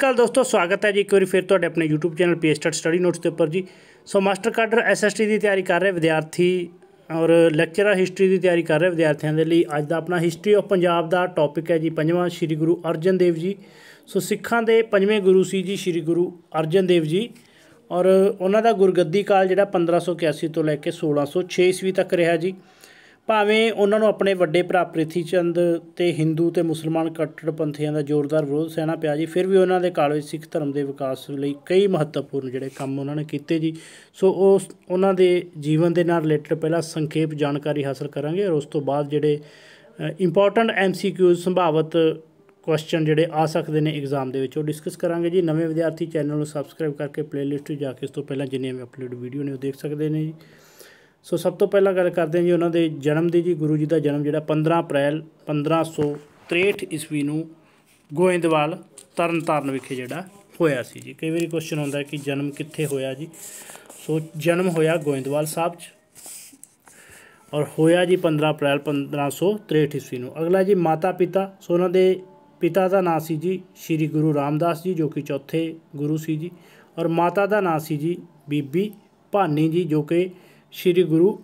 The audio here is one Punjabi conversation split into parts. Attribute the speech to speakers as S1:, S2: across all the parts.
S1: ਕੱਲ ਦੋਸਤੋ ਸਵਾਗਤ ਹੈ ਜੀ ਇੱਕ ਵਾਰੀ ਫਿਰ ਤੁਹਾਡੇ ਆਪਣੇ YouTube ਚੈਨਲ ਪੀਐਸਟਡ ਸਟੱਡੀ ਨੋਟਸ ਦੇ ਉੱਪਰ ਜੀ ਸੋ ਮਾਸਟਰ ਕਾਡਰ ਐਸਐਸਟੀ ਦੀ ਤਿਆਰੀ ਕਰ ਰਹੇ ਵਿਦਿਆਰਥੀ ਔਰ ਲੈਕਚਰਰ ਹਿਸਟਰੀ ਦੀ ਤਿਆਰੀ ਕਰ ਰਹੇ ਵਿਦਿਆਰਥੀਆਂ ਦੇ ਲਈ ਅੱਜ ਦਾ ਆਪਣਾ ਹਿਸਟਰੀ ਆਫ ਪੰਜਾਬ ਦਾ ਟੌਪਿਕ ਹੈ ਜੀ ਪੰਜਵਾਂ ਸ੍ਰੀ ਗੁਰੂ ਅਰਜਨ ਦੇਵ ਜੀ ਸੋ ਸਿੱਖਾਂ ਦੇ ਪੰਜਵੇਂ ਗੁਰੂ ਸੀ ਜੀ ਸ੍ਰੀ ਗੁਰੂ ਅਰਜਨ ਦੇਵ ਜੀ ਔਰ ਉਹਨਾਂ ਦਾ ਗੁਰਗੱਦੀ ਕਾਲ ਜਿਹੜਾ 1581 ਤੋਂ ਲੈ ਕੇ 1606 ਈਸਵੀ ਤੱਕ ਰਿਹਾ ਜੀ ਭਾਵੇਂ ਉਹਨਾਂ ਨੂੰ ਆਪਣੇ ਵੱਡੇ ਭਰਾ ਪ੍ਰਿਥੀ ਚੰਦ ਤੇ ਹਿੰਦੂ ਤੇ ਮੁਸਲਮਾਨ ਕੱਟੜਪੰਥੀਆਂ ਦਾ ਜ਼ੋਰਦਾਰ ਵਿਰੋਧ ਸਹਿਣਾ ਪਿਆ ਜੀ ਫਿਰ ਵੀ ਉਹਨਾਂ ਦੇ ਕਾਲਜ ਸਿੱਖ ਧਰਮ ਦੇ ਵਿਕਾਸ ਲਈ ਕਈ ਮਹੱਤਵਪੂਰਨ ਜਿਹੜੇ ਕੰਮ ਉਹਨਾਂ ਨੇ ਕੀਤੇ ਜੀ ਸੋ ਉਸ ਉਹਨਾਂ ਦੇ ਜੀਵਨ ਦੇ ਨਾਲ ਰਿਲੇਟਡ ਪਹਿਲਾਂ ਸੰਖੇਪ ਜਾਣਕਾਰੀ ਹਾਸਲ ਕਰਾਂਗੇ ਔਰ ਉਸ ਤੋਂ ਬਾਅਦ ਜਿਹੜੇ ਇੰਪੋਰਟੈਂਟ ਐਮਸੀਕਿਊਜ਼ ਸੰਭਾਵਤ ਕੁਐਸਚਨ ਜਿਹੜੇ ਆ ਸਕਦੇ ਨੇ ਐਗਜ਼ਾਮ ਦੇ ਵਿੱਚ ਉਹ ਡਿਸਕਸ ਕਰਾਂਗੇ ਜੀ ਨਵੇਂ ਵਿਦਿਆਰਥੀ ਚੈਨਲ ਨੂੰ ਸਬਸਕ੍ਰਾਈਬ ਕਰਕੇ ਪਲੇਲਿਸਟ ਜਾ ਕੇ ਇਸ ਤੋਂ ਪਹਿਲਾਂ ਜਿੰਨੇ ਵੀ ਅਪਲੋਡ ਵੀਡੀਓ ਨੇ ਉਹ ਦੇਖ ਸਕਦੇ ਨੇ ਜੀ ਸੋ ਸਭ ਤੋਂ ਪਹਿਲਾਂ ਗੱਲ ਕਰਦੇ ਹਾਂ ਜੀ ਉਹਨਾਂ ਦੇ ਜਨਮ ਦੀ ਜੀ ਗੁਰੂ ਜੀ ਦਾ ਜਨਮ ਜਿਹੜਾ 15 ਅਪ੍ਰੈਲ 1563 ਈਸਵੀ ਨੂੰ ਗੋਇੰਦਵਾਲ ਤਰਨਤਾਰਨ ਵਿਖੇ ਜਿਹੜਾ ਹੋਇਆ ਸੀ ਜੀ ਕਈ ਵਾਰੀ ਕੁਐਸਚਨ ਆਉਂਦਾ ਕਿ ਜਨਮ ਕਿੱਥੇ ਹੋਇਆ ਜੀ ਸੋ ਜਨਮ ਹੋਇਆ ਗੋਇੰਦਵਾਲ ਸਾਹਿਬ 'ਚ ਔਰ ਹੋਇਆ ਜੀ 15 ਅਪ੍ਰੈਲ 1563 ਈਸਵੀ ਨੂੰ ਅਗਲਾ ਜੀ ਮਾਤਾ ਪਿਤਾ ਸੋ ਉਹਨਾਂ ਦੇ ਪਿਤਾ ਦਾ ਨਾਮ ਸੀ ਜੀ ਸ੍ਰੀ ਗੁਰੂ ਰਾਮਦਾਸ ਜੀ ਜੋ ਕਿ ਚੌਥੇ ਗੁਰੂ ਸੀ ਜੀ ਔਰ ਮਾਤਾ ਦਾ ਨਾਮ ਸੀ ਜੀ ਬੀਬੀ ਭਾਨੀ ਜੀ ਜੋ ਕਿ ਸ੍ਰੀ ਗੁਰੂ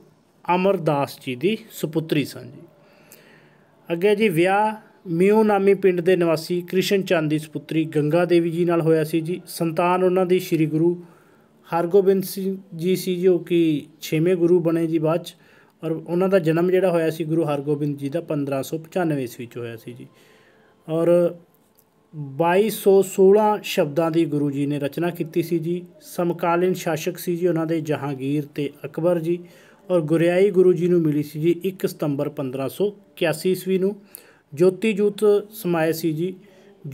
S1: ਅਮਰਦਾਸ ਜੀ ਦੀ ਸੁਪੁੱਤਰੀ ਸਨ ਜੀ ਅੱਗੇ ਜੀ ਵਿਆਹ ਮਿਓ ਨਾਮੀ ਪਿੰਡ ਦੇ ਨਿਵਾਸੀ ਕ੍ਰਿਸ਼ਨ ਚੰਦ ਦੀ ਸੁਪੁੱਤਰੀ ਗੰਗਾ ਦੇਵੀ ਜੀ ਨਾਲ ਹੋਇਆ ਸੀ ਜੀ ਸੰਤਾਨ ਉਹਨਾਂ ਦੀ ਸ੍ਰੀ ਗੁਰੂ ਹਰਗੋਬਿੰਦ ਸਿੰਘ ਜੀ ਸੀ ਜੋ ਕਿ 6ਵੇਂ ਗੁਰੂ ਬਣੇ ਜੀ ਬਾਅਦ ਚ ਔਰ ਉਹਨਾਂ ਦਾ ਜਨਮ ਜਿਹੜਾ ਹੋਇਆ ਸੀ ਗੁਰੂ ਹਰਗੋਬਿੰਦ ਜੀ ਦਾ 1595 ਈਸਵੀ ਚ ਹੋਇਆ ਸੀ ਜੀ ਔਰ 2216 ਸ਼ਬਦਾਂ ਦੀ ਗੁਰੂ ਜੀ ਨੇ ਰਚਨਾ ਕੀਤੀ ਸੀ ਜੀ ਸਮਕਾਲੀਨ ਸ਼ਾਸਕ ਸੀ ਜੀ ਉਹਨਾਂ ਦੇ ਜਹਾਂਗੀਰ ਤੇ ਅਕਬਰ ਜੀ ਔਰ ਗੁਰਿਆਈ ਗੁਰੂ ਜੀ ਨੂੰ ਮਿਲੀ ਸੀ ਜੀ 1 ਸਤੰਬਰ 1581 ਈਸਵੀ ਨੂੰ ਜੋਤੀ ਜੂਤ ਸਮਾਏ ਸੀ ਜੀ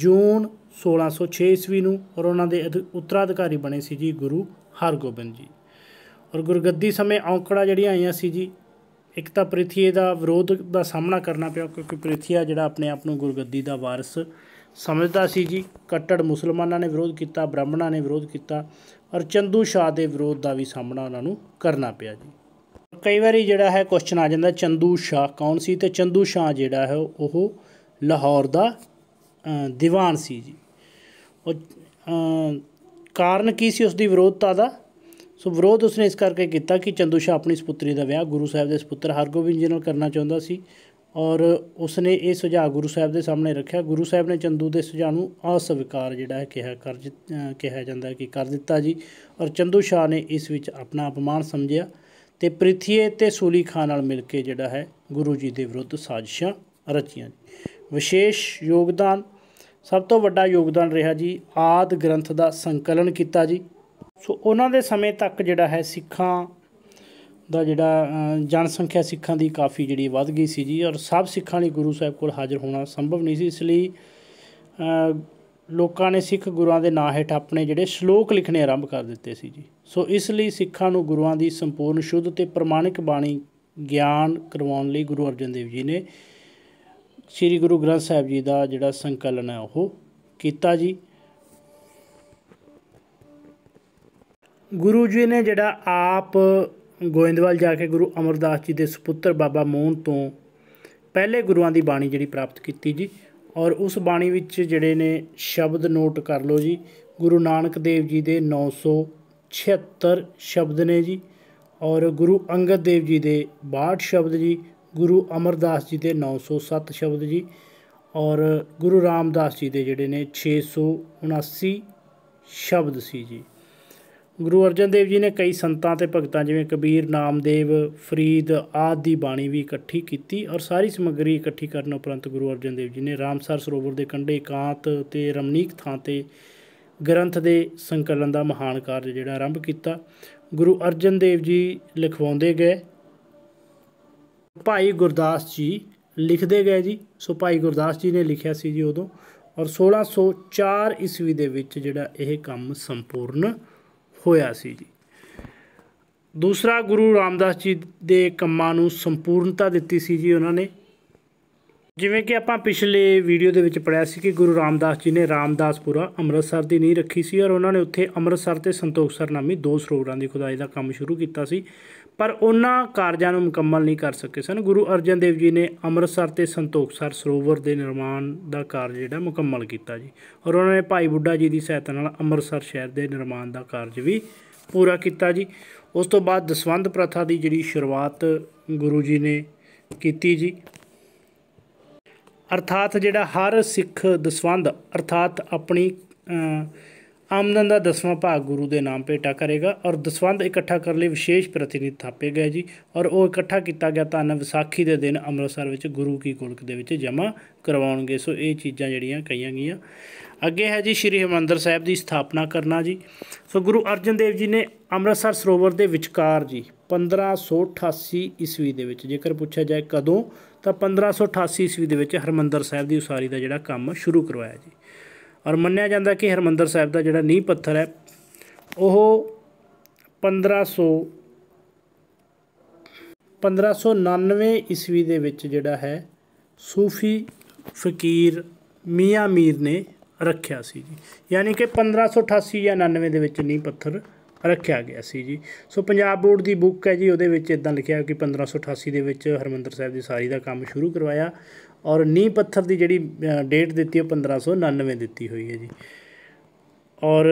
S1: ਜੂਨ 1606 ਈਸਵੀ ਨੂੰ ਔਰ ਉਹਨਾਂ ਦੇ ਉਤਰਾਧਿਕਾਰੀ ਬਣੇ ਸੀ ਜੀ ਗੁਰੂ ਹਰਗੋਬਿੰਦ ਜੀ ਔਰ ਗੁਰਗੱਦੀ ਸਮੇਂ ਔਂਕੜਾ ਜਿਹੜੀਆਂ ਆਈਆਂ ਸੀ ਜੀ ਇੱਕ ਤਾਂ ਪ੍ਰਿਥੀਏ ਦਾ ਵਿਰੋਧ ਦਾ ਸਾਹਮਣਾ ਕਰਨਾ ਪਿਆ ਕਿਉਂਕਿ ਪ੍ਰਿਥੀਆ ਜਿਹੜਾ ਆਪਣੇ ਆਪ ਨੂੰ ਗੁਰਗੱਦੀ ਦਾ ਵਾਰਿਸ ਸਮਝਦਾ ਸੀ ਜੀ ਕੱਟੜ ਮੁਸਲਮਾਨਾਂ ਨੇ ਵਿਰੋਧ ਕੀਤਾ ਬ੍ਰਾਹਮਣਾਂ ਨੇ ਵਿਰੋਧ ਕੀਤਾ ਔਰ ਚੰਦੂ ਸ਼ਾਹ ਦੇ ਵਿਰੋਧ ਦਾ ਵੀ ਸਾਹਮਣਾ ਉਹਨਾਂ ਨੂੰ ਕਰਨਾ ਪਿਆ ਜੀ ਕਈ ਵਾਰੀ ਜਿਹੜਾ ਹੈ ਕੁਐਸਚਨ ਆ ਜਾਂਦਾ ਚੰਦੂ ਸ਼ਾਹ ਕੌਣ ਸੀ ਤੇ ਚੰਦੂ ਸ਼ਾਹ ਜਿਹੜਾ ਹੈ ਉਹ ਲਾਹੌਰ ਦਾ ਦੀਵਾਨ ਸੀ ਜੀ ਉਹ ਕਾਰਨ ਕੀ ਸੀ ਉਸ ਦੀ ਵਿਰੋਧਤਾ ਦਾ ਸੋ ਵਿਰੋਧ ਉਸਨੇ ਇਸ ਕਰਕੇ ਕੀਤਾ ਕਿ ਚੰਦੂ ਸ਼ਾਹ ਆਪਣੀ ਸੁਪੁੱਤਰੀ ਦਾ ਵਿਆਹ ਗੁਰੂ ਸਾਹਿਬ ਦੇ ਸੁਪੁੱਤਰ ਹਰਗੋਬਿੰਦ ਜੀ ਨਾਲ ਕਰਨਾ ਚਾਹੁੰਦਾ ਸੀ ਔਰ ਉਸਨੇ ਇਹ ਸੁਝਾਅ ਗੁਰੂ ਸਾਹਿਬ ਦੇ ਸਾਹਮਣੇ ਰੱਖਿਆ ਗੁਰੂ ਸਾਹਿਬ ਨੇ ਚੰਦੂ ਦੇ ਸੁਝਾਅ ਨੂੰ ਅਸਵੀਕਾਰ ਜਿਹੜਾ ਹੈ ਕਿਹਾ ਕਰ ਕਿਹਾ ਜਾਂਦਾ ਕਿ ਕਰ ਦਿੱਤਾ ਜੀ ਔਰ ਚੰਦੂ ਸ਼ਾਹ ਨੇ ਇਸ ਵਿੱਚ ਆਪਣਾ ਅਪਮਾਨ ਸਮਝਿਆ ਤੇ ਪ੍ਰਿਥੀਏ ਤੇ ਸੂਲੀ ਖਾਨ ਨਾਲ ਮਿਲ ਕੇ ਜਿਹੜਾ ਹੈ ਗੁਰੂ ਜੀ ਦੇ ਵਿਰੁੱਧ ਸਾਜ਼ਿਸ਼ਾਂ ਰਚੀਆਂ ਵਿਸ਼ੇਸ਼ ਯੋਗਦਾਨ ਸਭ ਤੋਂ ਵੱਡਾ ਯੋਗਦਾਨ ਰਿਹਾ ਜੀ ਆਦ ਗ੍ਰੰਥ ਦਾ ਸੰਕਲਨ ਕੀਤਾ ਜੀ ਸੋ ਉਹਨਾਂ ਦੇ ਸਮੇਂ ਤੱਕ ਜਿਹੜਾ ਹੈ ਸਿੱਖਾਂ ਦਾ ਜਿਹੜਾ ਜਨਸੰਖਿਆ ਸਿੱਖਾਂ ਦੀ ਕਾਫੀ ਜਿਹੜੀ ਵੱਧ ਗਈ ਸੀ ਜੀ ਔਰ ਸਭ ਸਿੱਖਾਂ ਲਈ ਗੁਰੂ ਸਾਹਿਬ ਕੋਲ ਹਾਜ਼ਰ ਹੋਣਾ ਸੰਭਵ ਨਹੀਂ ਸੀ ਇਸ ਲਈ ਲੋਕਾਂ ਨੇ ਸਿੱਖ ਗੁਰੂਆਂ ਦੇ ਨਾਂ ਹੇਠ ਆਪਣੇ ਜਿਹੜੇ ਸ਼ਲੋਕ ਲਿਖਣੇ ਆਰੰਭ ਕਰ ਦਿੱਤੇ ਸੀ ਜੀ ਸੋ ਇਸ ਲਈ ਸਿੱਖਾਂ ਨੂੰ ਗੁਰੂਆਂ ਦੀ ਸੰਪੂਰਨ ਸ਼ੁੱਧ ਤੇ ਪ੍ਰਮਾਣਿਕ ਬਾਣੀ ਗਿਆਨ ਕਰਵਾਉਣ ਲਈ ਗੁਰੂ ਅਰਜਨ ਦੇਵ ਜੀ ਨੇ ਸ੍ਰੀ ਗੁਰੂ ਗ੍ਰੰਥ ਸਾਹਿਬ ਜੀ ਦਾ ਜਿਹੜਾ ਸੰਕਲਨ ਹੈ ਉਹ ਕੀਤਾ ਜੀ ਗੁਰੂ ਜੀ ਨੇ ਜਿਹੜਾ ਆਪ ਗੋਇੰਦਵਾਲ ਜਾ ਕੇ ਗੁਰੂ ਅਮਰਦਾਸ ਜੀ ਦੇ ਸੁਪੁੱਤਰ ਬਾਬਾ ਮੋਹਨ ਤੋਂ ਪਹਿਲੇ ਗੁਰੂਆਂ ਦੀ ਬਾਣੀ ਜਿਹੜੀ ਪ੍ਰਾਪਤ ਕੀਤੀ ਜੀ ਔਰ ਉਸ ਬਾਣੀ ਵਿੱਚ ਜਿਹੜੇ ਨੇ ਸ਼ਬਦ ਨੋਟ ਕਰ ਲਓ ਜੀ ਗੁਰੂ ਨਾਨਕ ਦੇਵ ਜੀ ਦੇ 976 ਸ਼ਬਦ ਨੇ ਜੀ ਔਰ ਗੁਰੂ ਅੰਗਦ ਦੇਵ ਜੀ ਦੇ 62 ਸ਼ਬਦ ਜੀ ਗੁਰੂ ਅਮਰਦਾਸ ਜੀ ਦੇ 907 ਸ਼ਬਦ ਜੀ ਔਰ ਗੁਰੂ ਰਾਮਦਾਸ ਜੀ ਦੇ ਜਿਹੜੇ ਨੇ 679 ਸ਼ਬਦ ਸੀ ਜੀ ਗੁਰੂ ਅਰਜਨ ਦੇਵ ਜੀ ਨੇ ਕਈ ਸੰਤਾਂ ਤੇ ਭਗਤਾਂ ਜਿਵੇਂ ਕਬੀਰ ਨਾਮਦੇਵ ਫਰੀਦ ਆਦਿ ਦੀ ਬਾਣੀ ਵੀ ਇਕੱਠੀ ਕੀਤੀ ਔਰ ਸਾਰੀ ਸਮੱਗਰੀ ਇਕੱਠੀ ਕਰਨ ਉਪਰੰਤ ਗੁਰੂ ਅਰਜਨ ਦੇਵ ਜੀ ਨੇ ਰਾਮਸਰ ਸਰੋਵਰ ਦੇ ਕੰਢੇ ਇਕਾਂਤ ਤੇ ਰਮਨੀਕ ਥਾਂ ਤੇ ਗ੍ਰੰਥ ਦੇ ਸੰਕਲਨ ਦਾ ਮਹਾਨ ਕਾਰਜ ਜਿਹੜਾ ਆਰੰਭ ਕੀਤਾ ਗੁਰੂ ਅਰਜਨ ਦੇਵ ਜੀ ਲਿਖਵਾਉਂਦੇ ਗਏ ਭਾਈ ਗੁਰਦਾਸ ਜੀ ਲਿਖਦੇ ਗਏ ਜੀ ਸੋ ਭਾਈ ਗੁਰਦਾਸ ਜੀ ਨੇ ਲਿਖਿਆ ਸੀ ਜੀ ਉਦੋਂ ਔਰ 1604 ਈਸਵੀ ਦੇ ਵਿੱਚ ਜਿਹੜਾ ਇਹ ਕੰਮ ਸੰਪੂਰਨ ਹੋਇਆ ਸੀ ਜੀ ਦੂਸਰਾ ਗੁਰੂ ਰਾਮਦਾਸ ਜੀ ਦੇ ਕੰਮਾਂ ਨੂੰ ਸੰਪੂਰਨਤਾ ਦਿੱਤੀ ਸੀ ਜੀ ਉਹਨਾਂ ਨੇ ਜਿਵੇਂ ਕਿ ਆਪਾਂ ਪਿਛਲੇ ਵੀਡੀਓ ਦੇ ਵਿੱਚ ਪੜਿਆ ਸੀ ਕਿ ਗੁਰੂ ਰਾਮਦਾਸ ਜੀ ਨੇ ਰਾਮਦਾਸਪੁਰਾ ਅੰਮ੍ਰਿਤਸਰ ਦੀ ਨਹੀਂ ਰੱਖੀ ਸੀ ਔਰ ਉਹਨਾਂ ਨੇ ਉੱਥੇ ਅੰਮ੍ਰਿਤਸਰ ਤੇ ਸੰਤੋਖਸਰ ਨਾਮੀ ਦੋ ਸਰੋਵਰਾਂ ਦੀ ਖੁਦਾਈ ਦਾ ਕੰਮ ਸ਼ੁਰੂ ਕੀਤਾ ਸੀ ਪਰ ਉਹਨਾਂ ਕਾਰਜਾਂ ਨੂੰ ਮੁਕੰਮਲ ਨਹੀਂ ਕਰ ਸਕੇ ਸਨ ਗੁਰੂ ਅਰਜਨ ਦੇਵ ਜੀ ਨੇ ਅੰਮ੍ਰਿਤਸਰ ਤੇ ਸੰਤੋਖਸਰ ਸਰੋਵਰ ਦੇ ਨਿਰਮਾਣ ਦਾ ਕਾਰਜ ਜਿਹੜਾ ਮੁਕੰਮਲ ਕੀਤਾ ਜੀ ਔਰ ਉਹਨਾਂ ਨੇ ਭਾਈ ਬੁੱਢਾ ਜੀ ਦੀ ਸਹਾਇਤਾ ਨਾਲ ਅੰਮ੍ਰਿਤਸਰ ਸ਼ਹਿਰ ਦੇ ਨਿਰਮਾਣ ਦਾ ਕਾਰਜ ਵੀ ਪੂਰਾ ਕੀਤਾ ਜੀ ਉਸ ਤੋਂ ਬਾਅਦ ਦਸਵੰਦ ਪ੍ਰਥਾ ਦੀ ਜਿਹੜੀ ਸ਼ੁਰੂਆਤ ਗੁਰੂ ਜੀ ਨੇ ਕੀਤੀ ਜੀ ਅਰਥਾਤ ਜਿਹੜਾ ਹਰ ਸਿੱਖ ਦਸਵੰਦ ਅਰਥਾਤ ਆਪਣੀ ਆਮਦਨ ਦਾ ਦਸਵਾਂ ਭਾਗ ਗੁਰੂ ਦੇ ਨਾਮ ਪੇਟਾ ਕਰੇਗਾ ਔਰ ਦਸਵੰਦ ਇਕੱਠਾ ਕਰਨ ਲਈ ਵਿਸ਼ੇਸ਼ ਪ੍ਰਤੀਨਿਧ ਥਾਪੇ ਗਏ ਜੀ ਔਰ ਉਹ ਇਕੱਠਾ ਕੀਤਾ ਗਿਆ ਧਨ ਵਿਸਾਖੀ ਦੇ ਦਿਨ ਅੰਮ੍ਰਿਤਸਰ ਵਿੱਚ ਗੁਰੂ ਕੀ ਗੁਲਕ ਦੇ ਵਿੱਚ ਜਮਾ ਕਰਵਾਉਣਗੇ ਸੋ ਇਹ ਚੀਜ਼ਾਂ ਜਿਹੜੀਆਂ ਕਹੀਆਂ ਗਈਆਂ ਅੱਗੇ ਹੈ ਜੀ ਸ਼੍ਰੀ ਹਮੰਦਰ ਸਾਹਿਬ ਦੀ ਸਥਾਪਨਾ ਕਰਨਾ ਜੀ ਸੋ ਗੁਰੂ ਅਰਜਨ ਦੇਵ ਜੀ ਨੇ ਅੰਮ੍ਰਿਤਸਰ ਸਰੋਵਰ ਦੇ ਵਿਚਕਾਰ ਜੀ 1588 ਈਸਵੀ ਦੇ ਵਿੱਚ ਜੇਕਰ ਪੁੱਛਿਆ ਜਾਏ ਕਦੋਂ ਤਾਂ 1588 ਈਸਵੀ ਦੇ ਵਿੱਚ ਹਰਮੰਦਰ ਸਾਹਿਬ ਦੀ ਉਸਾਰੀ ਦਾ ਜਿਹੜਾ ਕੰਮ ਸ਼ੁਰੂ ਕਰਵਾਇਆ ਜੀ ਔਰ ਮੰਨਿਆ ਜਾਂਦਾ ਕਿ ਹਰਮੰਦਰ ਸਾਹਿਬ ਦਾ ਜਿਹੜਾ ਨੀਂਹ ਪੱਥਰ ਹੈ ਉਹ 1500 1599 ਈਸਵੀ ਦੇ ਵਿੱਚ ਜਿਹੜਾ ਹੈ ਸੂਫੀ ਫਕੀਰ ਮੀਆਂ ਮੀਰ ਨੇ ਰੱਖਿਆ ਸੀ ਜੀ ਯਾਨੀ ਕਿ 1588 ਜਾਂ 99 ਦੇ ਵਿੱਚ ਨੀਂਹ ਪੱਥਰ ਰੱਖਿਆ ਗਿਆ ਸੀ ਜੀ ਸੋ ਪੰਜਾਬ ਬੋਰਡ ਦੀ ਬੁੱਕ ਹੈ ਜੀ ਉਹਦੇ ਵਿੱਚ ਇਦਾਂ ਲਿਖਿਆ ਕਿ 1588 ਦੇ ਵਿੱਚ ਹਰਮੰਦਰ ਸਾਹਿਬ ਦੀ ਸਾਰੀ ਦਾ ਕੰਮ ਸ਼ੁਰੂ ਕਰਵਾਇਆ ਔਰ ਨੀ ਪੱਥਰ ਦੀ ਜਿਹੜੀ ਡੇਟ ਦਿੱਤੀ ਉਹ 1599 ਦਿੱਤੀ ਹੋਈ ਹੈ ਜੀ ਔਰ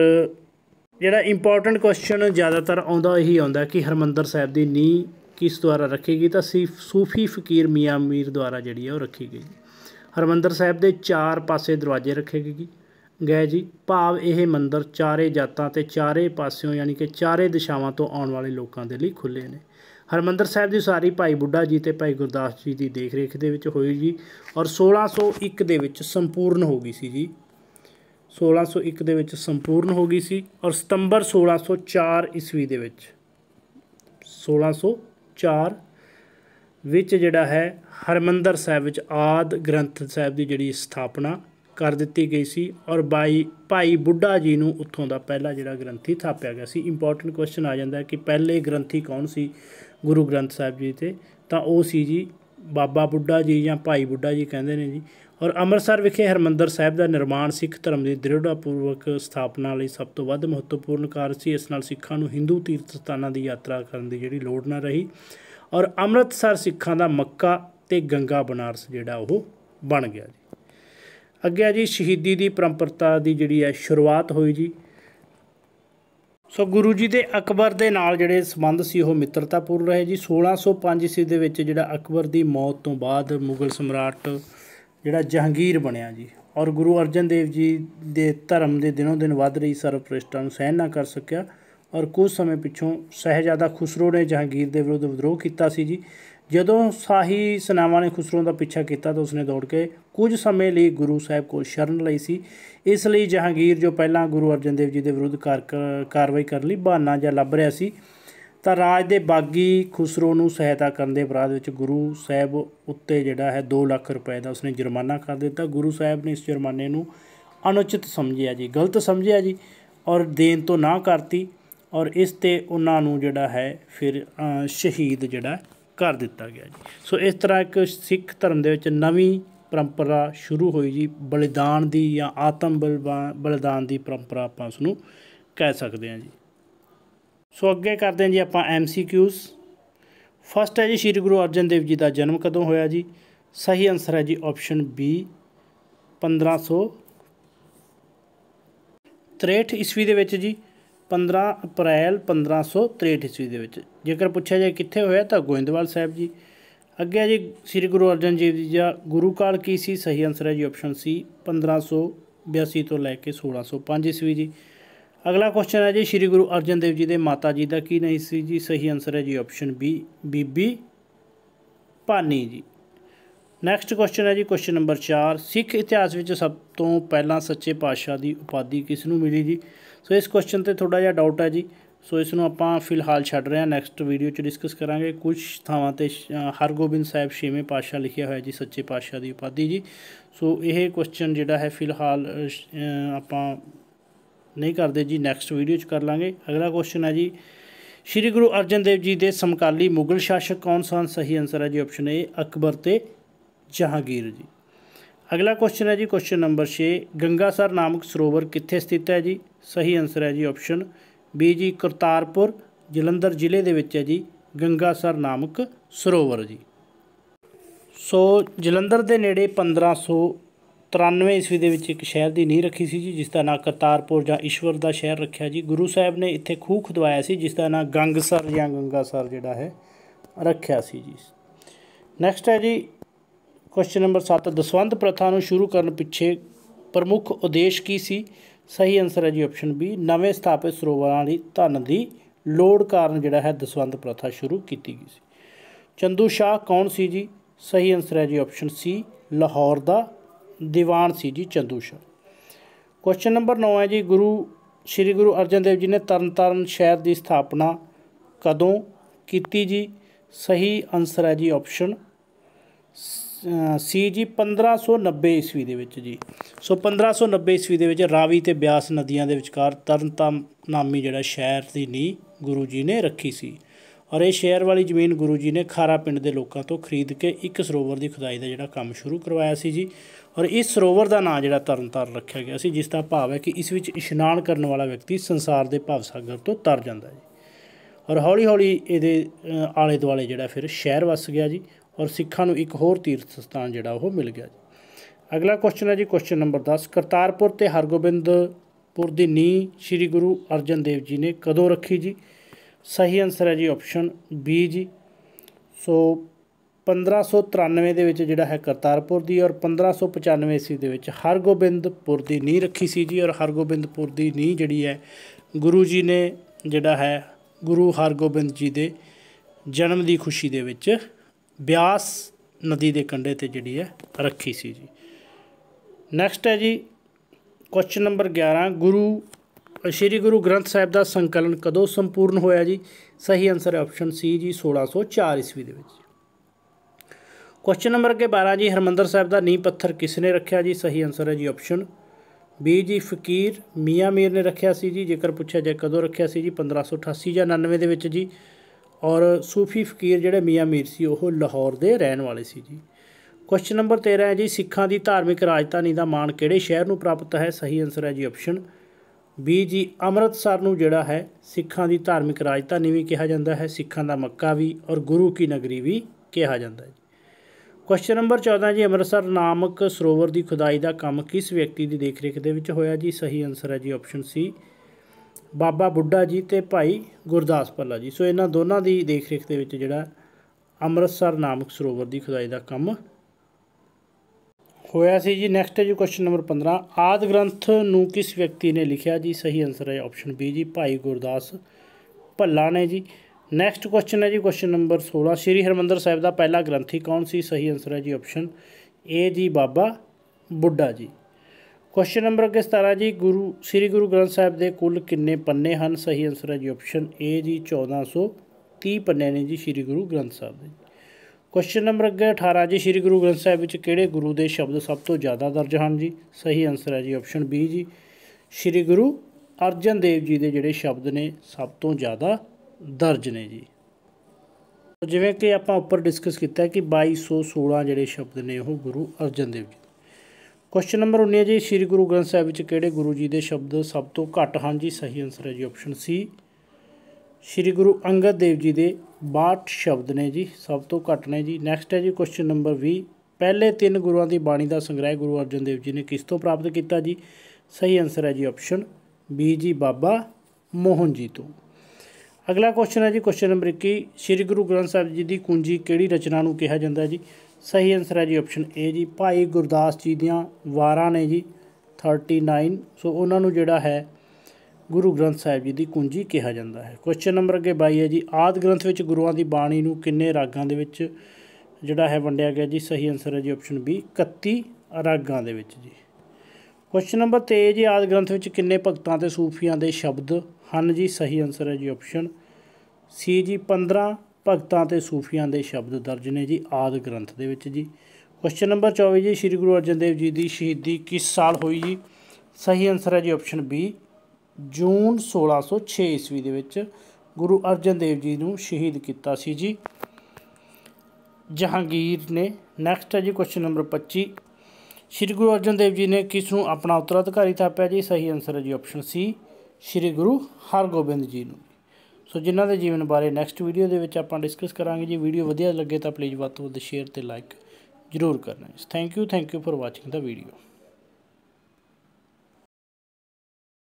S1: ਜਿਹੜਾ ਇੰਪੋਰਟੈਂਟ ਕੁਐਸਚਨ ਜ਼ਿਆਦਾਤਰ ਆਉਂਦਾ ਇਹੀ ਆਉਂਦਾ ਕਿ ਹਰਮੰਦਰ ਸਾਹਿਬ ਦੀ ਨੀ ਕਿਸ ਦੁਆਰਾ ਰੱਖੀ ਗਈ ਤਾਂ ਸੀ ਸੂਫੀ ਫਕੀਰ ਮੀਆਂ ਮੀਰ ਦੁਆਰਾ ਜਿਹੜੀ ਹੈ ਉਹ ਰੱਖੀ ਗਈ ਹਰਮੰਦਰ ਸਾਹਿਬ ਦੇ ਚਾਰ ਪਾਸੇ ਦਰਵਾਜ਼ੇ ਰੱਖੇ ਗਏ ਗਏ ਜੀ ਭਾਵ ਇਹ ਮੰਦਿਰ ਚਾਰੇ ਜਾਤਾਂ ਤੇ ਚਾਰੇ ਪਾਸਿਓਂ ਯਾਨੀ ਕਿ ਚਾਰੇ ਦਿਸ਼ਾਵਾਂ ਤੋਂ ਆਉਣ ਵਾਲੇ ਲੋਕਾਂ ਦੇ ਲਈ ਖੁੱਲੇ ਨੇ ਹਰਮੰਦਰ ਸਾਹਿਬ ਦੀ ਸਾਰੀ ਭਾਈ ਬੁੱਢਾ ਜੀ ਤੇ ਭਾਈ ਗੁਰਦਾਸ ਜੀ ਦੀ ਦੇਖਰੇਖ ਦੇ ਵਿੱਚ ਹੋਈ ਜੀ ਔਰ 1601 ਦੇ ਵਿੱਚ ਸੰਪੂਰਨ ਹੋ ਗਈ ਸੀ ਜੀ 1601 ਦੇ ਵਿੱਚ ਸੰਪੂਰਨ ਹੋ ਗਈ ਸੀ ਔਰ ਸਤੰਬਰ 1604 ਈਸਵੀ ਦੇ ਵਿੱਚ 1604 ਵਿੱਚ ਜਿਹੜਾ ਹੈ ਹਰਮੰਦਰ ਸਾਹਿਬ ਵਿੱਚ ਆਦ ਗ੍ਰੰਥ ਸਾਹਿਬ ਦੀ ਜਿਹੜੀ ਸਥਾਪਨਾ ਕਰ ਦਿੱਤੀ ਗਈ ਸੀ ਔਰ ਬਾਈ ਭਾਈ ਬੁੱਢਾ ਜੀ ਨੂੰ ਉੱਥੋਂ ਦਾ ਪਹਿਲਾ ਜਿਹੜਾ ਗ੍ਰੰਥੀ ਥਾਪਿਆ ਗਿਆ ਸੀ ਇੰਪੋਰਟੈਂਟ ਕੁਐਸਚਨ ਆ ਜਾਂਦਾ ਕਿ ਪਹਿਲੇ ਗ੍ਰੰਥੀ ਕੌਣ ਸੀ ਗੁਰੂ ਗ੍ਰੰਥ ਸਾਹਿਬ ਜੀ ਤੇ ਤਾਂ ਉਹ ਸੀ ਜੀ ਬਾਬਾ ਬੁੱਢਾ ਜੀ ਜਾਂ ਭਾਈ ਬੁੱਢਾ ਜੀ ਕਹਿੰਦੇ ਨੇ ਜੀ ਔਰ ਅੰਮ੍ਰਿਤਸਰ ਵਿਖੇ ਹਰਮੰਦਰ ਸਾਹਿਬ ਦਾ ਨਿਰਮਾਣ ਸਿੱਖ ਧਰਮ ਦੀ ਦ੍ਰਿੜਾਪੂਰਵਕ ਸਥਾਪਨਾ ਲਈ ਸਭ ਤੋਂ ਵੱਧ ਮਹੱਤਵਪੂਰਨ ਕਾਰਜ ਸੀ ਇਸ ਨਾਲ ਸਿੱਖਾਂ ਨੂੰ ਹਿੰਦੂ ਤੀਰਥ ਸਥਾਨਾਂ ਦੀ ਯਾਤਰਾ ਕਰਨ ਦੀ ਜਿਹੜੀ ਲੋੜ ਨਾ ਰਹੀ ਔਰ ਅੰਮ੍ਰਿਤਸਰ ਸਿੱਖਾਂ ਦਾ ਮੱਕਾ ਤੇ ਗੰਗਾ ਬਨਾਰਸ ਜਿਹੜਾ ਉਹ ਬਣ ਗਿਆ ਜੀ ਅੱਗੇ ਆ ਜੀ ਸ਼ਹੀਦੀ ਦੀ ਪਰੰਪਰਤਾ ਦੀ ਜਿਹੜੀ ਹੈ ਸ਼ੁਰੂਆਤ ਹੋਈ ਜੀ ਸੋ ਗੁਰੂ ਜੀ ਦੇ ਅਕਬਰ ਦੇ ਨਾਲ ਜਿਹੜੇ ਸੰਬੰਧ ਸੀ ਉਹ ਮਿੱਤਰਤਾਪੂਰਨ ਰਹੇ ਜੀ 1605 ਈਸਵੀ ਦੇ ਵਿੱਚ ਜਿਹੜਾ ਅਕਬਰ ਦੀ ਮੌਤ ਤੋਂ ਬਾਅਦ ਮੁਗਲ ਸਮਰਾਟ ਜਿਹੜਾ ਜਹਾਂਗੀਰ ਬਣਿਆ ਜੀ ਔਰ ਗੁਰੂ ਅਰਜਨ ਦੇਵ ਜੀ ਦੇ ਧਰਮ ਦੇ ਦਿਨੋਂ ਦਿਨ ਵੱਧ ਰਹੀ ਸਰਪ੍ਰਿਸ਼ਟਾਂ ਨੂੰ ਸਹਿਣ ਨਾ ਕਰ ਸਕਿਆ ਔਰ ਕੁਝ ਸਮੇਂ ਪਿੱਛੋਂ ਸਹਿਜਾਦਾ ਖੁਸਰੋ ਨੇ ਜਹਾਂਗੀਰ ਦੇ ਵਿਰੁੱਧ ਵਿਦਰੋਹ ਕੀਤਾ ਸੀ ਜੀ ਜਦੋਂ ਸਾਹੀ ਸਨਾਵਾਂ ਨੇ ਖੁਸਰੋ ਦਾ ਪਿੱਛਾ ਕੀਤਾ ਤਾਂ ਉਸਨੇ ਦੌੜ ਕੇ ਕੁਝ ਸਮੇਂ ਲਈ ਗੁਰੂ ਸਾਹਿਬ ਕੋਲ ਸ਼ਰਨ ਲਈ ਸੀ ਇਸ ਲਈ ਜਹਾਂਗੀਰ ਜੋ ਪਹਿਲਾਂ ਗੁਰੂ ਅਰਜਨ ਦੇਵ ਜੀ ਦੇ ਵਿਰੁੱਧ ਕਾਰਵਾਈ ਕਰਨ ਲਈ ਬਹਾਨਾ ਜਾਂ ਲੱਭ ਰਿਹਾ ਸੀ ਤਾਂ ਰਾਜ ਦੇ ਬਾਗੀ ਖੁਸਰੋ ਨੂੰ ਸਹਾਇਤਾ ਕਰਨ ਦੇ ਅਪਰਾਧ ਵਿੱਚ ਗੁਰੂ ਸਾਹਿਬ ਉੱਤੇ ਜਿਹੜਾ ਹੈ 2 ਲੱਖ ਰੁਪਏ ਦਾ ਉਸਨੇ ਜੁਰਮਾਨਾ ਕਰ ਦਿੱਤਾ ਗੁਰੂ ਸਾਹਿਬ ਨੇ ਇਸ ਜੁਰਮਾਨੇ ਨੂੰ ਅਨੁਚਿਤ ਸਮਝਿਆ ਜੀ ਗਲਤ ਸਮਝਿਆ ਜੀ ਔਰ ਦੇਣ ਤੋਂ ਨਾ ਕਰਤੀ ਔਰ ਇਸ ਤੇ ਉਹਨਾਂ ਨੂੰ ਜਿਹੜਾ ਹੈ ਫਿਰ ਸ਼ਹੀਦ ਜਿਹੜਾ ਕਰ ਦਿੱਤਾ ਗਿਆ ਜੀ ਸੋ ਇਸ ਤਰ੍ਹਾਂ ਇੱਕ ਸਿੱਖ ਧਰਮ ਦੇ ਵਿੱਚ ਨਵੀਂ ਪਰੰਪਰਾ ਸ਼ੁਰੂ ਹੋਈ ਜੀ ਬਲੀਦਾਨ ਦੀ ਜਾਂ ਆਤਮ ਬਲੀਦਾਨ ਦੀ ਪਰੰਪਰਾ ਆਪਾਂ ਉਸ ਨੂੰ ਕਹਿ ਸਕਦੇ ਹਾਂ ਜੀ ਸੋ ਅੱਗੇ ਕਰਦੇ ਹਾਂ ਜੀ ਆਪਾਂ ਐਮਸੀਕਿਊਜ਼ ਫਸਟ ਹੈ ਜੀ ਸ਼੍ਰੀ ਗੁਰੂ ਅਰਜਨ ਦੇਵ ਜੀ ਦਾ ਜਨਮ ਕਦੋਂ ਹੋਇਆ ਜੀ ਸਹੀ ਆਨਸਰ ਹੈ ਜੀ ਆਪਸ਼ਨ ਬੀ 1500 63 ਈਸਵੀ ਦੇ ਵਿੱਚ ਜੀ 15 ਅਪ੍ਰੈਲ 1563 ਈਸਵੀ ਦੇ ਵਿੱਚ ਜੇਕਰ ਪੁੱਛਿਆ ਜਾਏ ਕਿੱਥੇ ਹੋਇਆ ਤਾਂ ਗੋਇੰਦਵਾਲ ਸਾਹਿਬ ਜੀ ਅੱਗੇ ਜੀ ਸ੍ਰੀ ਗੁਰੂ ਅਰਜਨ ਦੇਵ ਜੀ ਦਾ ਗੁਰੂ ਕਾਲ ਕੀ ਸੀ ਸਹੀ ਆਨਸਰ ਹੈ ਜੀ ਆਪਸ਼ਨ ਸੀ 1582 ਤੋਂ ਲੈ ਕੇ 1605 ਈਸਵੀ ਜੀ ਅਗਲਾ ਕੁਐਸਚਨ ਹੈ ਜੀ ਸ੍ਰੀ ਗੁਰੂ ਅਰਜਨ ਦੇਵ ਜੀ ਦੇ ਮਾਤਾ ਜੀ ਦਾ ਕੀ ਨਹੀਂ ਸੀ ਜੀ ਸਹੀ ਆਨਸਰ ਹੈ ਜੀ ਆਪਸ਼ਨ ਬੀ ਬੀਬੀ ਪਾਨੀ ਜੀ ਨੈਕਸਟ ਕੁਐਸਚਨ ਹੈ ਜੀ ਕੁਐਸਚਨ ਨੰਬਰ 4 ਸਿੱਖ ਇਤਿਹਾਸ ਵਿੱਚ ਸਭ ਤੋਂ ਪਹਿਲਾਂ ਸੱਚੇ ਪਾਤਸ਼ਾਹ ਦੀ ਉਪਾਧੀ ਕਿਸ ਨੂੰ ਮਿਲੀ ਜੀ ਸੋ ਇਸ ਕੁਐਸਚਨ ਤੇ ਥੋੜਾ ਜਿਹਾ ਡਾਊਟ ਹੈ ਜੀ ਸੋ ਇਸ ਨੂੰ ਆਪਾਂ ਫਿਲਹਾਲ ਛੱਡ ਰਹੇ ਹਾਂ ਨੈਕਸਟ ਵੀਡੀਓ 'ਚ ਡਿਸਕਸ ਕਰਾਂਗੇ ਕੁਝ ਥਾਵਾਂ ਤੇ ਹਰਗੋਬਿੰਦ ਸਾਹਿਬ ਛੇਵੇਂ ਪਾਤਸ਼ਾਹ ਲਿਖਿਆ ਹੋਇਆ ਜੀ ਸੱਚੇ ਪਾਤਸ਼ਾਹ ਦੀ ਉਪਾਧੀ ਜੀ ਸੋ ਇਹ ਕੁਐਸਚਨ ਜਿਹੜਾ ਹੈ ਫਿਲਹਾਲ ਆਪਾਂ ਨਹੀਂ ਕਰਦੇ ਜੀ ਨੈਕਸਟ ਵੀਡੀਓ 'ਚ ਕਰ ਲਾਂਗੇ ਅਗਲਾ ਕੁਐਸਚਨ ਹੈ ਜੀ ਸ਼੍ਰੀ ਗੁਰੂ ਅਰਜਨ ਦੇਵ ਜੀ ਦੇ ਸਮਕਾਲੀ ਮੁਗਲ ਸ਼ਾਸਕ ਕੌਣ ਸਨ ਸਹੀ ਆਨਸਰ ਹੈ ਜੀ ਆਪਸ਼ਨ ਏ ਅਕਬਰ ਤੇ ਜਹਾਂਗੀਰ ਜੀ ਅਗਲਾ ਕੁਐਸਚਨ ਹੈ ਜੀ ਕੁਐਸਚਨ ਨੰਬਰ 6 ਗੰਗਾਸਰ ਨਾਮਕ ਸਰੋਵਰ ਕਿੱਥੇ ਸਥਿਤ ਹੈ ਜੀ ਸਹੀ ਆਨਸਰ ਹੈ ਜੀ option B G Kartarpur Jalandhar ਜ਼ਿਲ੍ਹੇ ਦੇ ਵਿੱਚ ਹੈ ਜੀ ਗੰਗਾਸਰ ਨਾਮਕ ਸਰੋਵਰ ਜੀ ਸੋ ਜਲੰਧਰ ਦੇ ਨੇੜੇ 1593 ਈਸਵੀ ਦੇ ਵਿੱਚ ਇੱਕ ਸ਼ਹਿਰ ਦੀ ਨੀਂਹ ਰੱਖੀ ਸੀ ਜੀ ਜਿਸ ਦਾ ਨਾਂ ਕਰਤਾਰਪੁਰ ਜਾਂ ਈਸ਼ਵਰ ਦਾ ਸ਼ਹਿਰ ਰੱਖਿਆ ਜੀ ਗੁਰੂ ਸਾਹਿਬ ਨੇ ਇੱਥੇ ਖੂਹ ਦਵਾਇਆ ਸੀ ਜਿਸ ਦਾ ਨਾਂ ਗੰਗਸਰ ਜਾਂ ਗੰਗਾਸਰ ਜਿਹੜਾ ਹੈ ਰੱਖਿਆ ਸੀ ਜੀ ਨੈਕਸਟ ਹੈ ਜੀ ਕੁਐਸਚਨ ਨੰਬਰ 7 ਦਸਵੰਦ ਪ੍ਰਥਾ ਨੂੰ ਸ਼ੁਰੂ ਕਰਨ ਪਿੱਛੇ ਪ੍ਰਮੁੱਖ ਉਦੇਸ਼ ਕੀ ਸੀ ਸਹੀ ਆਨਸਰ ਹੈ ਜੀ ਆਪਸ਼ਨ ਬੀ ਨਵੇਂ ਸਥਾਪਿਤ ਸਰੋਵਰਾਂ ਦੀ ਧਨ ਦੀ ਲੋੜ ਕਾਰਨ ਜਿਹੜਾ ਹੈ ਦਸਵੰਦ ਪ੍ਰਥਾ ਸ਼ੁਰੂ ਕੀਤੀ ਗਈ ਸੀ ਚੰਦੂ ਸ਼ਾਹ ਕੌਣ ਸੀ ਜੀ ਸਹੀ ਆਨਸਰ ਹੈ ਜੀ ਆਪਸ਼ਨ ਸੀ ਲਾਹੌਰ ਦਾ ਦੀਵਾਨ ਸੀ ਜੀ ਚੰਦੂ ਸ਼ਾਹ ਕੁਐਸਚਨ ਨੰਬਰ 9 ਹੈ ਜੀ ਗੁਰੂ ਸ੍ਰੀ ਗੁਰੂ ਅਰਜਨ ਦੇਵ ਜੀ ਨੇ ਤਰਨਤਾਰਨ ਸ਼ਹਿਰ ਦੀ ਸਥਾਪਨਾ ਕਦੋਂ ਕੀਤੀ ਜੀ ਸਹੀ ਆਨਸਰ ਹੈ ਜੀ ਆਪਸ਼ਨ ਸੀ ਜੀ 1590 ਈਸਵੀ ਦੇ ਵਿੱਚ ਜੀ ਸੋ 1590 ਈਸਵੀ ਦੇ ਵਿੱਚ ਰਾਵੀ ਤੇ ਬਿਆਸ ਨਦੀਆਂ ਦੇ ਵਿਚਕਾਰ ਤਰਨਤਾ ਨਾਮੀ ਜਿਹੜਾ ਸ਼ਹਿਰ ਦੀ ਨੀਂਹ ਗੁਰੂ ਜੀ ਨੇ ਰੱਖੀ ਸੀ ਔਰ ਇਹ ਸ਼ਹਿਰ ਵਾਲੀ ਜ਼ਮੀਨ ਗੁਰੂ ਜੀ ਨੇ ਖਾਰਾ ਪਿੰਡ ਦੇ ਲੋਕਾਂ ਤੋਂ ਖਰੀਦ ਕੇ ਇੱਕ ਸਰੋਵਰ ਦੀ ਖੁਦਾਈ ਦਾ ਜਿਹੜਾ ਕੰਮ ਸ਼ੁਰੂ ਕਰਵਾਇਆ ਸੀ ਜੀ ਔਰ ਇਸ ਸਰੋਵਰ ਦਾ ਨਾਮ ਜਿਹੜਾ ਤਰਨਤਾਰ ਰੱਖਿਆ ਗਿਆ ਸੀ ਜਿਸ ਦਾ ਭਾਵ ਹੈ ਕਿ ਇਸ ਵਿੱਚ ਇਸ਼ਨਾਨ ਕਰਨ ਵਾਲਾ ਵਿਅਕਤੀ ਸੰਸਾਰ ਦੇ ਭਾਵ ਸਾਗਰ ਤੋਂ ਤਰ ਜਾਂਦਾ ਹੈ ਔਰ ਹੌਲੀ-ਹੌਲੀ ਇਹਦੇ ਆਲੇ-ਦੁਆਲੇ ਜਿਹੜਾ ਫਿਰ ਸ਼ਹਿਰ ਵਸ ਗਿਆ ਜੀ ਔਰ ਸਿੱਖਾਂ ਨੂੰ ਇੱਕ ਹੋਰ ਤੀਰਥ ਸਥਾਨ ਜਿਹੜਾ ਉਹ ਮਿਲ ਗਿਆ ਜੀ ਅਗਲਾ ਕੁਐਸਚਨ ਹੈ ਜੀ ਕੁਐਸਚਨ ਨੰਬਰ 10 ਕਰਤਾਰਪੁਰ ਤੇ ਹਰਗੋਬਿੰਦਪੁਰ ਦੀ ਨੀ ਸ੍ਰੀ ਗੁਰੂ ਅਰਜਨ ਦੇਵ ਜੀ ਨੇ ਕਦੋਂ ਰੱਖੀ ਜੀ ਸਹੀ ਆਨਸਰ ਹੈ ਜੀ ਆਪਸ਼ਨ ਬੀ ਜੀ ਸੋ 1593 ਦੇ ਵਿੱਚ ਜਿਹੜਾ ਹੈ ਕਰਤਾਰਪੁਰ ਦੀ ਔਰ 1595 ਈਸਵੀ ਦੇ ਵਿੱਚ ਹਰਗੋਬਿੰਦਪੁਰ ਦੀ ਨੀ ਰੱਖੀ ਸੀ ਜੀ ਔਰ ਹਰਗੋਬਿੰਦਪੁਰ ਦੀ ਨੀ ਜਿਹੜੀ ਹੈ ਗੁਰੂ ਜੀ ਨੇ ਜਿਹੜਾ ਹੈ ਗੁਰੂ ਹਰਗੋਬਿੰਦ ਜੀ ਦੇ ਜਨਮ ਦੀ ਖੁਸ਼ੀ ਦੇ ਵਿੱਚ ਬਿਆਸ ਨਦੀ ਦੇ ਕੰਢੇ ਤੇ ਜਿਹੜੀ ਹੈ ਰੱਖੀ ਸੀ ਜੀ ਨੈਕਸਟ ਹੈ ਜੀ ਕੁਐਸਚਨ ਨੰਬਰ 11 ਗੁਰੂ ਸ਼੍ਰੀ ਗੁਰੂ ਗ੍ਰੰਥ ਸਾਹਿਬ ਦਾ ਸੰਕਲਨ ਕਦੋਂ ਸੰਪੂਰਨ ਹੋਇਆ ਜੀ ਸਹੀ ਆਨਸਰ ਹੈ ਆਪਸ਼ਨ ਸੀ ਜੀ 1604 ਈਸਵੀ ਦੇ ਵਿੱਚ ਕੁਐਸਚਨ ਨੰਬਰ ਕੇ 12 ਜੀ ਹਰਮੰਦਰ ਸਾਹਿਬ ਦਾ ਨੀਂਹ ਪੱਥਰ ਕਿਸ ਨੇ ਰੱਖਿਆ ਜੀ ਸਹੀ ਆਨਸਰ ਹੈ ਜੀ ਆਪਸ਼ਨ ਬੀ ਜੀ ਫਕੀਰ ਮੀਆਂ ਮੀਰ ਨੇ ਰੱਖਿਆ ਸੀ ਜੀ ਜੇਕਰ ਪੁੱਛਿਆ ਜਾਏ ਕਦੋਂ ਰੱਖਿਆ ਸੀ ਜੀ 1588 ਜਾਂ 99 ਦੇ ਵਿੱਚ ਜੀ ਔਰ ਸੂਫੀ ਫਕੀਰ ਜਿਹੜੇ ਮੀਆਂ ਮੀਰ ਸੀ ਉਹ ਲਾਹੌਰ ਦੇ ਰਹਿਣ ਵਾਲੇ ਸੀ ਜੀ ਕੁਐਸਚਨ ਨੰਬਰ 13 ਹੈ ਜੀ ਸਿੱਖਾਂ ਦੀ ਧਾਰਮਿਕ ਰਾਜਧਾਨੀ ਦਾ ਮਾਣ ਕਿਹੜੇ ਸ਼ਹਿਰ ਨੂੰ ਪ੍ਰਾਪਤ ਹੈ ਸਹੀ ਆਨਸਰ ਹੈ ਜੀ ਆਪਸ਼ਨ ਬੀ ਜੀ ਅੰਮ੍ਰਿਤਸਰ ਨੂੰ ਜਿਹੜਾ ਹੈ ਸਿੱਖਾਂ ਦੀ ਧਾਰਮਿਕ ਰਾਜਧਾਨੀ ਵੀ ਕਿਹਾ ਜਾਂਦਾ ਹੈ ਸਿੱਖਾਂ ਦਾ ਮੱਕਾ ਵੀ ਔਰ ਗੁਰੂ ਕੀ ਨਗਰੀ ਵੀ ਕਿਹਾ ਜਾਂਦਾ ਹੈ ਕੁਐਸਚਨ ਨੰਬਰ 14 ਜੀ ਅੰਮ੍ਰਿਤਸਰ ਨਾਮਕ ਸਰੋਵਰ ਦੀ ਖੁਦਾਈ ਦਾ ਕੰਮ ਕਿਸ ਵਿਅਕਤੀ ਦੀ ਦੇਖਰੇਖ ਦੇ ਵਿੱਚ ਹੋਇਆ ਜੀ ਸਹੀ ਆਨਸਰ ਹੈ ਜੀ ਆਪਸ਼ਨ ਸੀ ਬਾਬਾ ਬੁੱਢਾ ਜੀ ਤੇ ਭਾਈ ਗੁਰਦਾਸ ਪੱਲਾ ਜੀ ਸੋ ਇਹਨਾਂ ਦੋਨਾਂ ਦੀ ਦੇਖਰੇਖ ਦੇ ਵਿੱਚ ਜਿਹੜਾ ਅੰਮ੍ਰਿਤਸਰ ਨਾਮਕ ਸਰੋਵਰ ਦੀ ਖੁਦਾਈ ਦਾ ਕੰਮ ਹੋਇਆ ਸੀ ਜੀ ਨੈਕਸਟ ਹੈ ਜੀ ਕੁਐਸਚਨ ਨੰਬਰ 15 ਆਦ ਗ੍ਰੰਥ ਨੂੰ ਕਿਸ ਵਿਅਕਤੀ ਨੇ ਲਿਖਿਆ ਜੀ ਸਹੀ ਆਨਸਰ ਹੈ ਆਪਸ਼ਨ ਬੀ ਜੀ ਭਾਈ ਗੁਰਦਾਸ ਪੱਲਾ ਨੇ ਜੀ ਨੈਕਸਟ ਕੁਐਸਚਨ ਹੈ ਜੀ ਕੁਐਸਚਨ ਨੰਬਰ 16 ਸ੍ਰੀ ਹਰਮੰਦਰ ਸਾਹਿਬ ਦਾ ਪਹਿਲਾ ਗ੍ਰੰਥੀ ਕੌਣ ਸੀ ਸਹੀ ਆਨਸਰ ਹੈ ਜੀ ਆਪਸ਼ਨ ਏ ਜੀ ਬਾਬਾ ਬੁੱਢਾ ਜੀ ਕੁਐਸਚਨ ਨੰਬਰ ਅੱਗੇ 17 ਜੀ ਗੁਰੂ ਸ੍ਰੀ ਗੁਰੂ ਗ੍ਰੰਥ ਸਾਹਿਬ ਦੇ ਕੁੱਲ ਕਿੰਨੇ ਪੰਨੇ ਹਨ ਸਹੀ ਆਨਸਰ ਹੈ ਜੀ ਆਪਸ਼ਨ A ਜੀ 1430 ਪੰਨੇ ਨੇ ਜੀ ਸ੍ਰੀ ਗੁਰੂ ਗ੍ਰੰਥ ਸਾਹਿਬ ਦੇ ਕੁਐਸਚਨ ਨੰਬਰ 18 ਜੀ ਸ੍ਰੀ ਗੁਰੂ ਗ੍ਰੰਥ ਸਾਹਿਬ ਵਿੱਚ ਕਿਹੜੇ ਗੁਰੂ ਦੇ ਸ਼ਬਦ ਸਭ ਤੋਂ ਜ਼ਿਆਦਾ ਦਰਜ ਹਨ ਜੀ ਸਹੀ ਆਨਸਰ ਹੈ ਜੀ ਆਪਸ਼ਨ B ਜੀ ਸ੍ਰੀ ਗੁਰੂ ਅਰਜਨ ਦੇਵ ਜੀ ਦੇ ਜਿਹੜੇ ਸ਼ਬਦ ਨੇ ਸਭ ਤੋਂ ਜ਼ਿਆਦਾ ਦਰਜ ਨੇ ਜੀ ਜਿਵੇਂ ਕਿ ਆਪਾਂ ਉੱਪਰ ਡਿਸਕਸ ਕੀਤਾ ਕਿ 2216 ਜਿਹੜੇ ਸ਼ਬਦ ਨੇ ਉਹ ਗੁਰੂ ਅਰਜਨ ਦੇਵ ਜੀ ਕੁਐਸਚਨ ਨੰਬਰ 19 ਜੀ ਸ੍ਰੀ ਗੁਰੂ ਗ੍ਰੰਥ ਸਾਹਿਬ ਵਿੱਚ ਕਿਹੜੇ ਗੁਰੂ ਜੀ ਦੇ ਸ਼ਬਦ ਸਭ ਤੋਂ ਘੱਟ ਹਨ ਜੀ ਸਹੀ ਆਨਸਰ ਹੈ ਜੀ ਆਪਸ਼ਨ ਸੀ ਸ੍ਰੀ ਗੁਰੂ ਅੰਗਦ ਦੇਵ ਜੀ ਦੇ 62 ਸ਼ਬਦ ਨੇ ਜੀ ਸਭ ਤੋਂ ਘੱਟ ਨੇ ਜੀ ਨੈਕਸਟ ਹੈ ਜੀ ਕੁਐਸਚਨ ਨੰਬਰ 20 ਪਹਿਲੇ ਤਿੰਨ ਗੁਰੂਆਂ ਦੀ ਬਾਣੀ ਦਾ ਸੰਗ੍ਰਹਿ ਗੁਰੂ ਅਰਜਨ ਦੇਵ ਜੀ ਨੇ ਕਿਸ ਤੋਂ ਪ੍ਰਾਪਤ ਕੀਤਾ ਜੀ ਸਹੀ ਆਨਸਰ ਹੈ ਜੀ ਆਪਸ਼ਨ ਬੀ ਜੀ ਬਾਬਾ ਮੋਹਨ ਜੀ ਤੋਂ ਅਗਲਾ ਕੁਐਸਚਨ ਹੈ ਜੀ ਕੁਐਸਚਨ ਨੰਬਰ 21 ਸ੍ਰੀ ਗੁਰੂ ਗ੍ਰੰਥ ਸਾਹਿਬ ਜੀ ਦੀ ਕੁੰਜੀ ਕਿਹੜੀ ਰਚਨਾ ਨੂੰ ਕਿਹਾ ਜਾਂਦਾ ਜੀ ਸਹੀ ਆਨਸਰ ਹੈ ਜੀ ਆਪਸ਼ਨ ਏ ਜੀ ਭਾਈ ਗੁਰਦਾਸ ਜੀ ਦੀਆਂ ਵਾਰਾਂ ਨੇ ਜੀ 39 ਸੋ ਉਹਨਾਂ ਨੂੰ ਜਿਹੜਾ ਹੈ ਗੁਰੂ ਗ੍ਰੰਥ ਸਾਹਿਬ ਜੀ ਦੀ ਕੁੰਜੀ ਕਿਹਾ ਜਾਂਦਾ ਹੈ ਕੁਐਸਚਨ ਨੰਬਰ ਅੱਗੇ 22 ਹੈ ਜੀ ਆਦ ਗ੍ਰੰਥ ਵਿੱਚ ਗੁਰੂਆਂ ਦੀ ਬਾਣੀ ਨੂੰ ਕਿੰਨੇ ਰਾਗਾਂ ਦੇ ਵਿੱਚ ਜਿਹੜਾ ਹੈ ਵੰਡਿਆ ਗਿਆ ਜੀ ਸਹੀ ਆਨਸਰ ਹੈ ਜੀ ਆਪਸ਼ਨ ਬੀ 31 ਰਾਗਾਂ ਦੇ ਵਿੱਚ ਜੀ ਕੁਐਸਚਨ ਨੰਬਰ 23 ਜੀ ਆਦ ਗ੍ਰੰਥ ਵਿੱਚ ਕਿੰਨੇ ਭਗਤਾਂ ਤੇ ਸੂਫੀਆਂ ਦੇ ਸ਼ਬਦ ਹਨ ਜੀ ਸਹੀ ਆਨਸਰ ਹੈ ਜੀ ਆਪਸ਼ਨ ਸੀ ਜੀ 15 ਭਗਤਾਂ ਤੇ ਸੂਫੀਆਂ ਦੇ ਸ਼ਬਦ ਦਰਜ ਨੇ ਜੀ ਆਦ ਗ੍ਰੰਥ ਦੇ ਵਿੱਚ ਜੀ ਕੁਐਸਚਨ ਨੰਬਰ 24 ਜੀ ਸ੍ਰੀ ਗੁਰੂ ਅਰਜਨ ਦੇਵ ਜੀ ਦੀ ਸ਼ਹੀਦੀ ਕਿਸ ਸਾਲ ਹੋਈ ਜੀ ਸਹੀ ਆਨਸਰ ਹੈ ਜੀ ਆਪਸ਼ਨ ਬੀ ਜੂਨ 1606 ਈਸਵੀ ਦੇ ਵਿੱਚ ਗੁਰੂ ਅਰਜਨ ਦੇਵ ਜੀ ਨੂੰ ਸ਼ਹੀਦ ਕੀਤਾ ਸੀ ਜੀ ਜਹਾਂਗੀਰ ਨੇ ਨੈਕਸਟ ਹੈ ਜੀ ਕੁਐਸਚਨ ਨੰਬਰ 25 ਸ੍ਰੀ ਗੁਰੂ ਅਰਜਨ ਦੇਵ ਜੀ ਨੇ ਕਿਸ ਨੂੰ ਆਪਣਾ ਉੱਤਰਾਧਿਕਾਰੀ ਥਾਪਿਆ ਜੀ ਸਹੀ ਆਨਸਰ ਹੈ ਜੀ ਆਪਸ਼ਨ ਸੀ ਸ੍ਰੀ ਗੁਰੂ ਹਰਗੋਬਿੰਦ ਜੀ ਨੂੰ ਸੋ ਜਿਨ੍ਹਾਂ ਦੇ ਜੀਵਨ ਬਾਰੇ ਨੈਕਸਟ ਵੀਡੀਓ ਦੇ ਵਿੱਚ ਆਪਾਂ ਡਿਸਕਸ ਕਰਾਂਗੇ ਜੀ ਵੀਡੀਓ ਵਧੀਆ ਲੱਗੇ ਤਾਂ ਪਲੀਜ਼ ਵੱਧ ਤੋਂ ਵੱਧ ਸ਼ੇਅਰ ਤੇ ਲਾਈਕ ਜ਼ਰੂਰ ਕਰਨਾ thank you thank you for watching ਦਾ ਵੀਡੀਓ